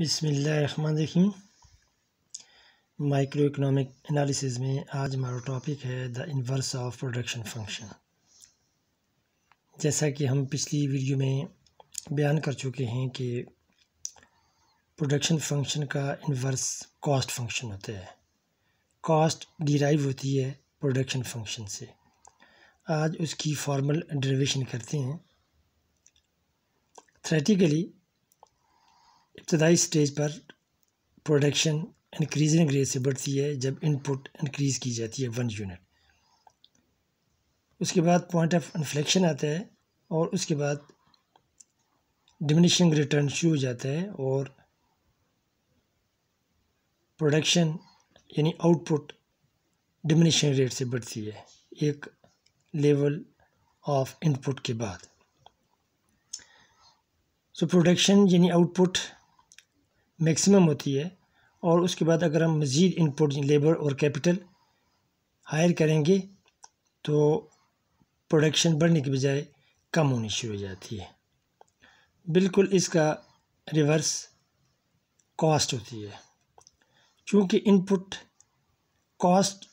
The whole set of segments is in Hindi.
बिसमीम माइक्रो इकोनॉमिक एनालिसिस में आज हमारा टॉपिक है the inverse of production function जैसा कि हम पिछली वीडियो में बयान कर चुके हैं कि प्रोडक्शन फंक्शन का इन्वर्स कॉस्ट फंक्शन होता है कॉस्ट डिराइव होती है प्रोडक्शन फंक्शन से आज उसकी फॉर्मल डेरिवेशन करते हैं थ्रेटिकली इब्तदाई तो स्टेज पर प्रोडक्शन इंक्रीजिंग रेट से बढ़ती है जब इनपुट इंक्रीज़ की जाती है वन यूनिट उसके बाद पॉइंट ऑफ इन्फ्लेक्शन आता है और उसके बाद डिमिनिशिंग रिटर्न शुरू हो जाता है और प्रोडक्शन यानी आउटपुट डिमिनिशिंग रेट से बढ़ती है एक लेवल ऑफ इनपुट के बाद सो प्रोडक्शन यानी आउटपुट मैक्सिमम होती है और उसके बाद अगर हम मज़ीद इनपुट लेबर और कैपिटल हायर करेंगे तो प्रोडक्शन बढ़ने के बजाय कम होनी शुरू हो जाती है बिल्कुल इसका रिवर्स कॉस्ट होती है क्योंकि इनपुट कॉस्ट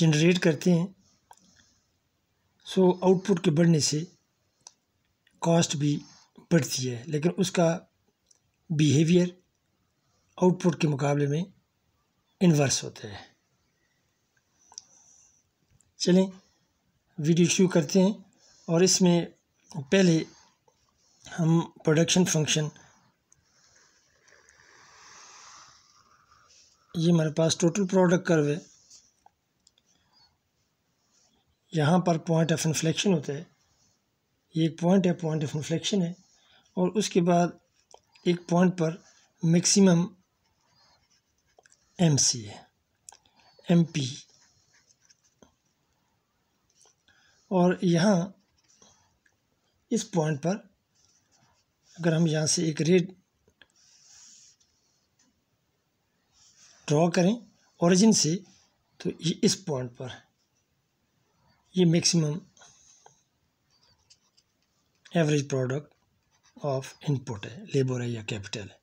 जनरेट करते हैं सो आउटपुट के बढ़ने से कॉस्ट भी बढ़ती है लेकिन उसका बिहेवियर आउटपुट के मुकाबले में इन्वर्स होता है चलें वीडियो शुरू करते हैं और इसमें पहले हम प्रोडक्शन फंक्शन ये हमारे पास टोटल प्रोडक्ट कर्व है यहाँ पर पॉइंट ऑफ इन्फ्लेक्शन होता है ये एक पॉइंट है पॉइंट ऑफ इन्फ्लेक्शन है और उसके बाद एक पॉइंट पर मैक्सिमम एम सी है एम पी और यहाँ इस पॉइंट पर अगर हम यहाँ से एक रेड ड्रॉ करें ओरिजिन से तो ये इस पॉइंट पर ये maximum average product of input है लेबर है या कैपिटल है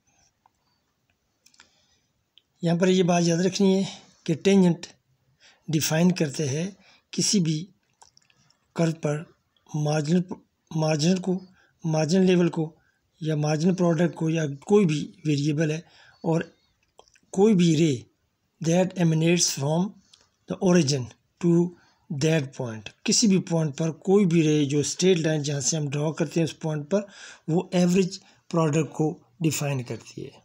यहाँ पर ये बात याद रखनी है कि टेंजेंट डिफाइन करते हैं किसी भी कर्व पर मार्जिन मार्जिन को मार्जिन लेवल को या मार्जिन प्रोडक्ट को या कोई भी वेरिएबल है और कोई भी ray that emanates from the origin to that point किसी भी पॉइंट पर कोई भी रहे जो स्ट्रेट लाइन जहाँ से हम ड्रॉ करते हैं उस पॉइंट पर वो एवरेज प्रोडक्ट को डिफाइन करती है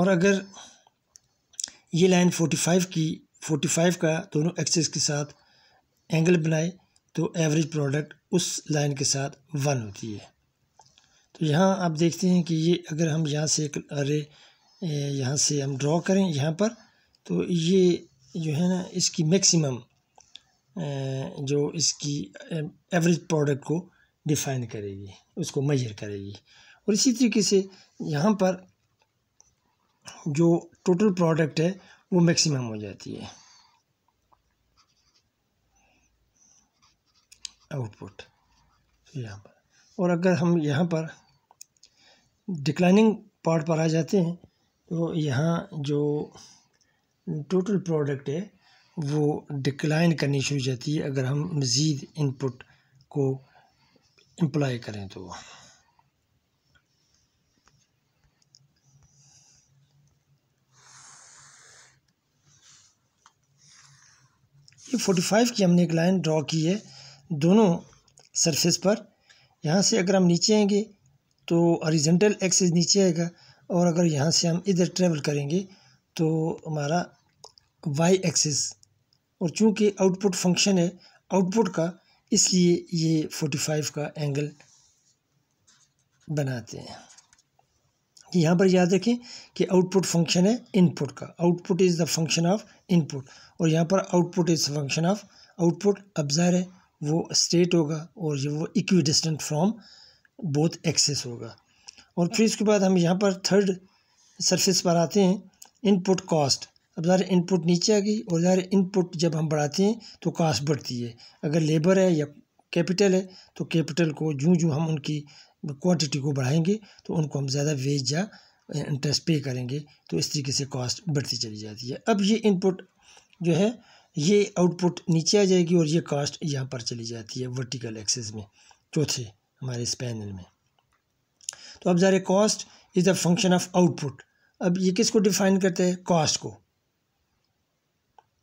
और अगर ये लाइन 45 की 45 का दोनों एक्सेस के साथ एंगल बनाए तो एवरेज प्रोडक्ट उस लाइन के साथ वन होती है तो यहाँ आप देखते हैं कि ये अगर हम यहाँ से एक अरे यहाँ से हम ड्रॉ करें यहाँ पर तो ये जो है ना इसकी मैक्सिमम जो इसकी एवरेज प्रोडक्ट को डिफाइन करेगी उसको मेजर करेगी और इसी तरीके से यहाँ पर जो टोटल प्रोडक्ट है वो मैक्सिमम हो जाती है आउटपुट यहाँ पर और अगर हम यहाँ पर डिक्लाइनिंग पार्ट पर आ जाते हैं तो यहाँ जो टोटल प्रोडक्ट है वो डिक्लाइन करनी शुरू जाती है अगर हम मज़ीद इनपुट को एम्प्लॉय करें तो ये 45 की हमने एक लाइन ड्रॉ की है दोनों सरफेस पर यहाँ से अगर हम नीचे आएंगे तो ऑरिजेंटल एक्सेस नीचे आएगा और अगर यहाँ से हम इधर ट्रेवल करेंगे तो हमारा वाई एक्सिस और चूँकि आउटपुट फंक्शन है आउटपुट का इसलिए ये फोर्टी फाइव का एंगल बनाते हैं यहाँ पर याद रखें कि आउटपुट फंक्शन है इनपुट का output is the function of input और यहाँ पर output is function of output अब ज़ाहिर है वो स्ट्रेट होगा और ये वो equidistant from both axes होगा और फिर इसके बाद हम यहाँ पर थर्ड सरफेस पर आते हैं इनपुट कॉस्ट अब ज़्यादा इनपुट नीचे आ गई और ज़्यादा इनपुट जब हम बढ़ाते हैं तो कास्ट बढ़ती है अगर लेबर है या कैपिटल है तो कैपिटल को जूँ जूँ हम उनकी क्वांटिटी को बढ़ाएंगे तो उनको हम ज़्यादा वेज या इंटरेस्ट पे करेंगे तो इस तरीके से कॉस्ट बढ़ती चली जाती है अब ये इनपुट जो है ये आउटपुट नीचे आ जाएगी और ये कास्ट यहाँ पर चली जाती है वर्टिकल एक्सेस में चौथे हमारे इस पैनल में तो अब ज़्यादा cost is the function of output अब ये किसको डिफाइन करता है कॉस्ट को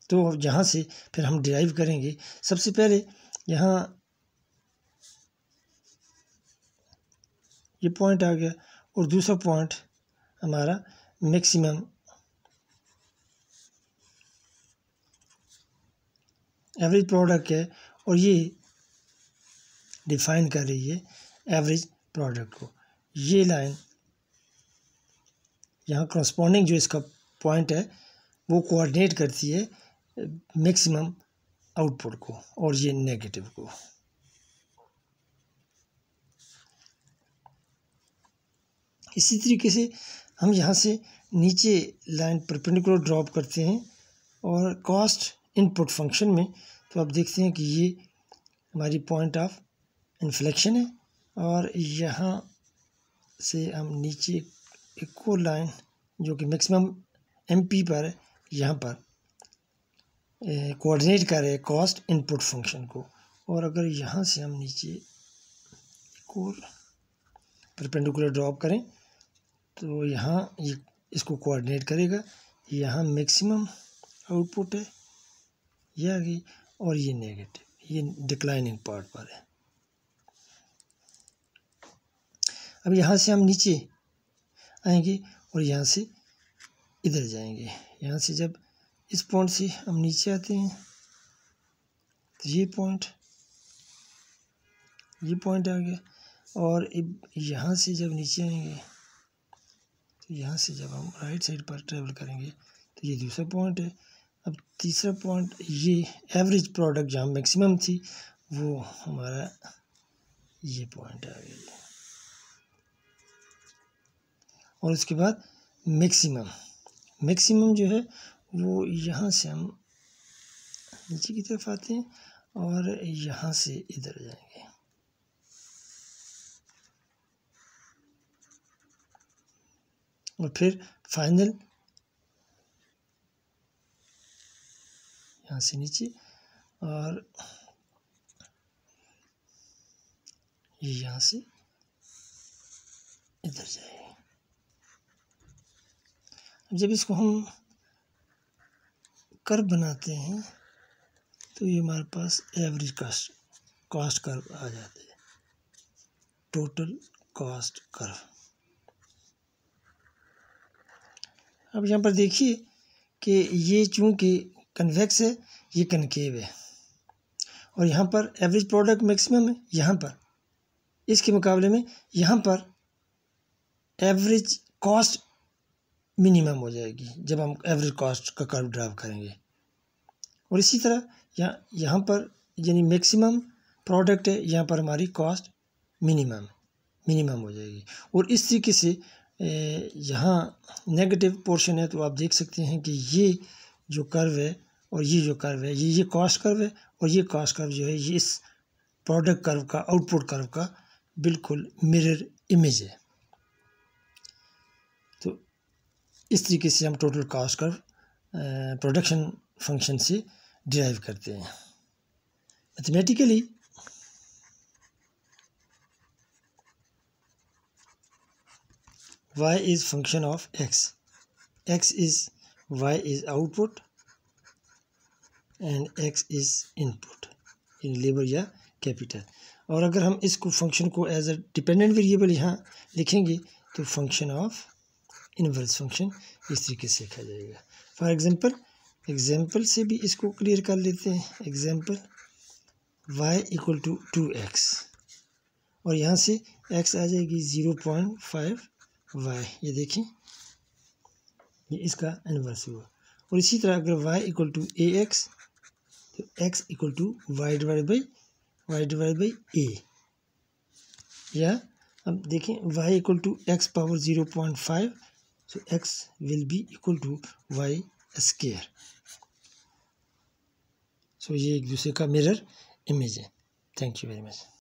तो यहाँ से फिर हम डिराइव करेंगे सबसे पहले यहाँ ये पॉइंट आ गया और दूसरा पॉइंट हमारा मैक्सिमम एवरेज प्रोडक्ट है और ये डिफाइन कर रही है एवरेज प्रोडक्ट को ये लाइन यहाँ करस्पॉन्डिंग जो इसका पॉइंट है वो कोऑर्डिनेट करती है मैक्सिमम आउटपुट को और ये नेगेटिव को इसी तरीके से हम यहाँ से नीचे लाइन परपेंडिकुलर ड्रॉप करते हैं और कॉस्ट इनपुट फंक्शन में तो आप देखते हैं कि ये हमारी पॉइंट ऑफ इन्फ्लेक्शन है और यहाँ से हम नीचे इको लाइन जो कि मैक्सिमम एमपी पर है यहाँ पर कोऑर्डिनेट करे कॉस्ट इनपुट फंक्शन को और अगर यहाँ से हम नीचे कोर परपेंडिकुलर ड्रॉप करें तो यहाँ ये इसको कोऑर्डिनेट करेगा यहाँ मैक्सिमम आउटपुट है ये आ गई और ये नेगेटिव ये डिक्लाइनिंग पार्ट पर है अब यहाँ से हम नीचे आएंगे और यहाँ से इधर जाएंगे यहाँ से जब इस पॉइंट से हम नीचे आते हैं तो ये पॉइंट ये पॉइंट आ गया और यहाँ से जब नीचे आएंगे तो यहाँ से जब हम राइट साइड पर ट्रेवल करेंगे तो ये दूसरा पॉइंट है अब तीसरा पॉइंट ये एवरेज प्रोडक्ट जहाँ मैक्सिमम थी वो हमारा ये पॉइंट आ गया और उसके बाद मैक्सिमम मैक्सिमम जो है वो यहाँ से हम नीचे की तरफ आते हैं और यहाँ से इधर जाएंगे और फिर फाइनल यहाँ से नीचे और यहाँ से इधर जाएगा जब इसको हम कर्व बनाते हैं तो ये हमारे पास एवरेज कास्ट कॉस्ट कर्व आ जाती है टोटल कॉस्ट कर्व अब यहाँ पर देखिए कि ये चूँकि कन्वेक्स है ये कनकेव है और यहाँ पर एवरेज प्रोडक्ट मैक्सिमम है यहाँ पर इसके मुकाबले में यहाँ पर एवरेज कॉस्ट मिनिमम हो जाएगी जब हम एवरेज कॉस्ट का कर्व ड्राव करेंगे और इसी तरह यहाँ यहाँ पर यानी मैक्सिमम प्रोडक्ट है यहाँ पर हमारी कॉस्ट मिनिमम मिनिमम हो जाएगी और इस तरीके से यहाँ नेगेटिव पोर्शन है तो आप देख सकते हैं कि ये जो कर्व है और ये जो कर्व है ये ये कॉस्ट कर्व है और ये कॉस्ट कर्व जो है ये इस प्रोडक्ट कर्व का आउटपुट कर्व का बिल्कुल मिरर इमेज है इस तरीके से हम टोटल कास्ट का प्रोडक्शन फंक्शन से डिराइव करते हैं mathematically y is function of x x is y is output and x is input in labour या कैपिटल और अगर हम इसको फंक्शन को एज अ डिपेंडेंट वेरिएबल यहाँ लिखेंगे तो फंक्शन ऑफ इनवर्स फंक्शन इस तरीके से लिखा जाएगा फॉर एग्ज़ाम्पल एग्ज़ाम्पल से भी इसको क्लियर कर लेते हैं example y equal to two x और यहाँ से x आ जाएगी ज़ीरो पॉइंट फाइव वाई ये देखें ये इसका इनवर्स हुआ और इसी तरह अगर y equal to a x तो x equal to y divide by y divide by a या अब देखें y equal to x power zero point five so x will be equal to y square so so, ये एक दूसरे का मिरर इमेज है थैंक यू वेरी मच